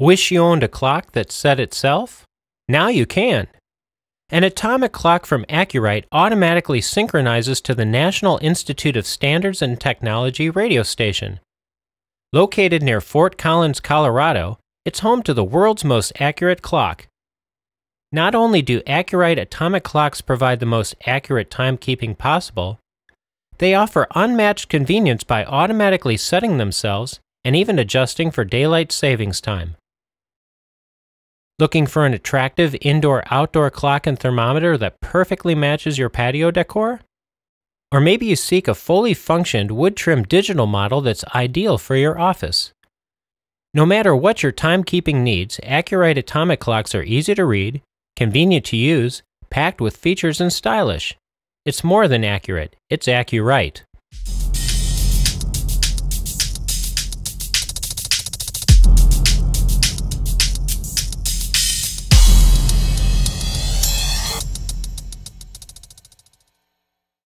Wish you owned a clock that set itself? Now you can. An atomic clock from Accurite automatically synchronizes to the National Institute of Standards and Technology radio station. Located near Fort Collins, Colorado, it's home to the world's most accurate clock. Not only do Accurite atomic clocks provide the most accurate timekeeping possible, they offer unmatched convenience by automatically setting themselves and even adjusting for daylight savings time. Looking for an attractive indoor outdoor clock and thermometer that perfectly matches your patio decor? Or maybe you seek a fully functioned wood trim digital model that's ideal for your office. No matter what your timekeeping needs, Accurite atomic clocks are easy to read, convenient to use, packed with features, and stylish. It's more than accurate, it's Accurite.